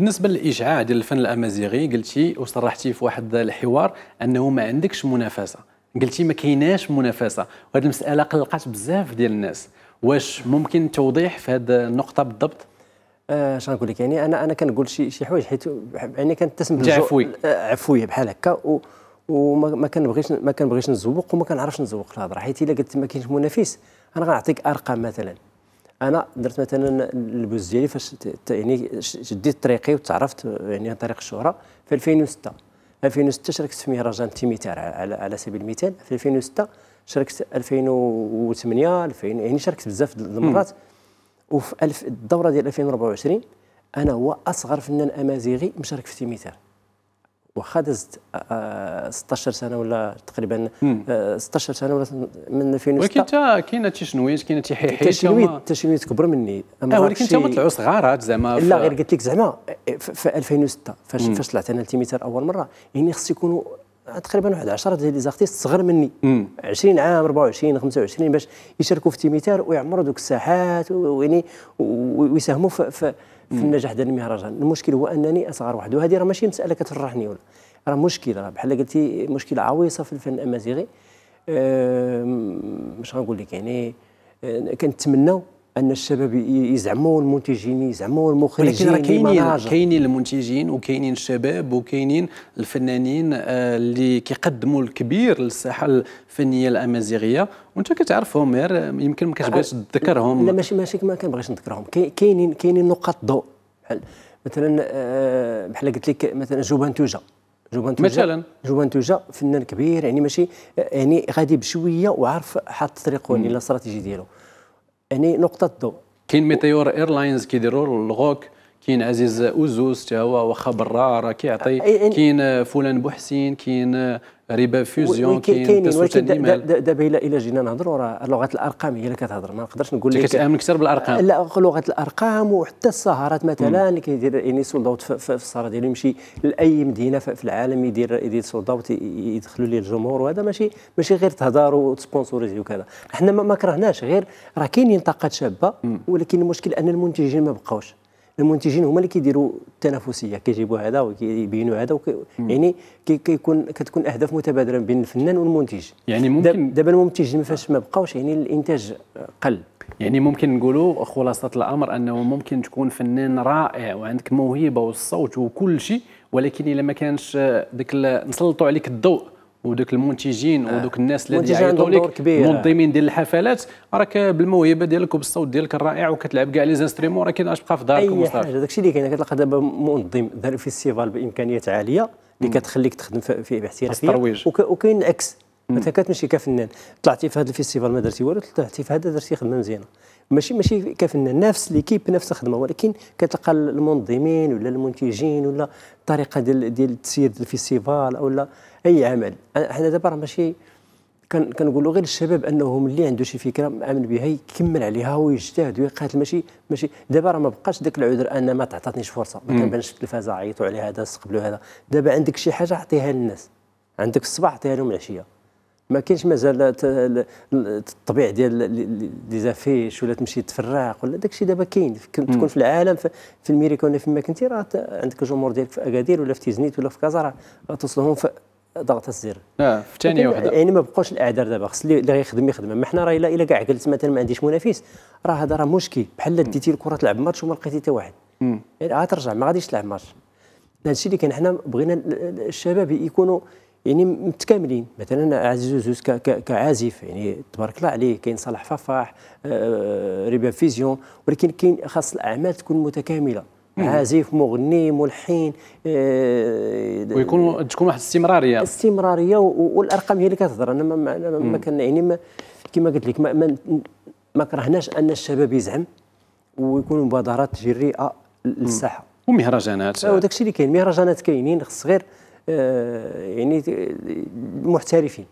بالنسبه للاشعاع ديال الفن الامازيغي قلتي وصرحتي في واحد الحوار انه ما عندكش منافسه قلتي ما كايناش منافسه وهذه المساله قلقات بزاف ديال الناس واش ممكن توضيح في هذه النقطه بالضبط اش آه غنقول لك يعني انا انا كنقول شي شي حوايج حيت يعني كنتسم بالجو عفوي أه، عفويه بحال هكا وما كنبغيش ما كنبغيش نزوق وما كنعرفش نزوق الهضره حيت الا قلت ما كاينش منافس انا غنعطيك ارقام مثلا انا درت مثلا البوز ديالي فاش يعني شديت طريقي وتعرفت يعني عن طريق الشهره في 2006 2006 شاركت في مهرجان تيميتار على, على سبيل المثال في 2006 شاركت 2008 2000 يعني شاركت بزاف المرات وفي الدوره ديال 2024 انا هو اصغر فنان امازيغي مشارك في تيميتار واخا وخا 16 آه، آه، سنه ولا تقريبا 16 آه، سنه ولا من 2006 ولكن انت كاين تشنويت كاين تحيحيت التشنويت التشنويت كبر مني اه ولكن انت ما طلعوش صغارات زعما لا غير قلت لك زعما في 2006 فاش فاش طلعت انا التيميتر اول مره يعني خص يكونوا آه، تقريبا واحد 10 ديال لي زارتيست صغر مني 20 عام 24 25 باش يشاركوا في تيميتار ويعمروا دوك الساحات ويعني ويساهموا في, في, في النجاح ديال المهرجان المشكل هو انني اصغر واحد وهذه راه ماشي مساله كتفرحني ولا راه مشكل راه بحال قلتي مشكله عويصه في الفن الامازيغي أه مش غنقول لك يعني آه، كنتمناو ان الشباب يزعموا المنتجين يزعموا المخرجين ولكن راه كاينين كاينين المنتجين وكاينين الشباب وكاينين الفنانين آه، اللي كيقدموا الكبير للساحه الفنيه الامازيغيه وانت كتعرفهم غير يمكن ما كتبغيش أه، تذكرهم لا ماشي ماشي ما كنبغيش نذكرهم كاينين كاينين نقاط ضوء بحال مثلا آه، بحال قلت لك مثلا جوبان توجا جوبان توجا مثلا جوبان توجا فنان كبير يعني ماشي يعني غادي بشويه وعارف حاط طريقه يعني الاستراتيجي ديالو هني نقطه الضوء كاين ميتيور ايرلاينز كيديروا الغوك كاين عزيز اوزوس تا هو واخا برا كيعطي كاين فلان بوحسين كاين ربا فيوزيون كاين ولكن دابا الى الا جينا نهضروا راه لغه الارقام هي اللي كتهضر ما نقدرش نقول لك كتامن اكثر بالارقام لا لغه الارقام وحتى السهرات مثلا اللي كيدير يعني سولد اوت في, في السهره ديالو يمشي لاي مدينه في العالم يدير يدير سولد اوت يدخلوا ليه الجمهور وهذا ماشي ماشي غير تهضر وتسبونسوريزي وكذا حنا ما كرهناش غير راه كاينين طاقات شابه ولكن المشكل ان المنتجين ما بقاوش المنتجين هما اللي كيديروا التنافسيه كيجيبوا هذا وكيبينوا هذا وكي يعني كيكون كتكون اهداف متبادله بين الفنان والمنتج يعني ممكن دابا المنتج فاش ما بقاوش يعني الانتاج قل يعني ممكن نقولوا خلاصه الامر انه ممكن تكون فنان رائع وعندك موهبه والصوت وكل شيء ولكن الا ما كانش ديك نسلطوا عليك الضوء ودوك المنتجين آه. ودوك الناس اللي يعيطوا لك منظمين ديال الحفلات راك بالموهبه ديالك وبالصوت ديالك الرائع وكتلعب كاع لي زانستريمون راه كايناش تبقى في دارك اي ومصارف. حاجه داكشي اللي كاين كتلقى دابا منظم دار فيستيفال بامكانيات عاليه اللي كتخليك تخدم فيه باحترافيه وكاين العكس ما كتمشي كفنان طلعتي في هذا الفيستيفال ما درتي والو طلعتي في هذا درتي خدمه مزيانه ماشي ماشي كفنان نفس ليكيب نفس الخدمه ولكن كتلقى المنظمين ولا المنتجين ولا الطريقه ديال ديال تسيير الفيستيفال او لا اي عمل حنا دابا راه ماشي كنقولوا غير للشباب انهم اللي عنده شي فكره مامن بها يكمل عليها ويجتهد ويقاتل ماشي ماشي دابا راه ما بقاش ذاك العذر انا ما تعطاتنيش فرصه ما كنبانش في التلفازه عيطوا على هذا استقبلوا هذا دابا عندك شي حاجه عطيها للناس عندك الصباح عطيها لهم العشيه ما كاينش مازال الطبيع ديال لي زافيش ولا تمشي تفراق ولا داكشي دابا كاين تكون في العالم في الميريكا ولا فيما كنتي راه عندك الجمهور ديالك في اكادير ولا في تيزنيت ولا في كازا راه توصلهم في ضغط الزر اه في ثانيه واحده يعني ما بقوش الاعذار دابا خص اللي غيخدم يخدم ما حنا راه الا الا كاع قلت مثلا ما عنديش منافس راه هذا راه مشكل بحال ديتي الكره تلعب ماتش وما لقيتي حتى واحد يعني عاد ترجع ما غاديش تلعب ماتش هذا الشيء اللي كان حنا بغينا الشباب يكونوا يعني متكاملين مثلا عزيز زوز كعازف يعني تبارك الله عليه كاين صالح ففاح آه، ريبا فيزيون ولكن كاين خاص الاعمال تكون متكامله عازف مغني ملحن آه، ويكون تكون واحد الاستمراريه استمراريه والارقام هي اللي كتهضر انا ما, ما كان يعني كما قلت لك ما, ما, ما كرهناش ان الشباب يزعم ويكونوا مبادرات جريئه للساحه ومهرجانات وداك الشيء اللي كاين مهرجانات كاينين خص غير آه، يعني محترفين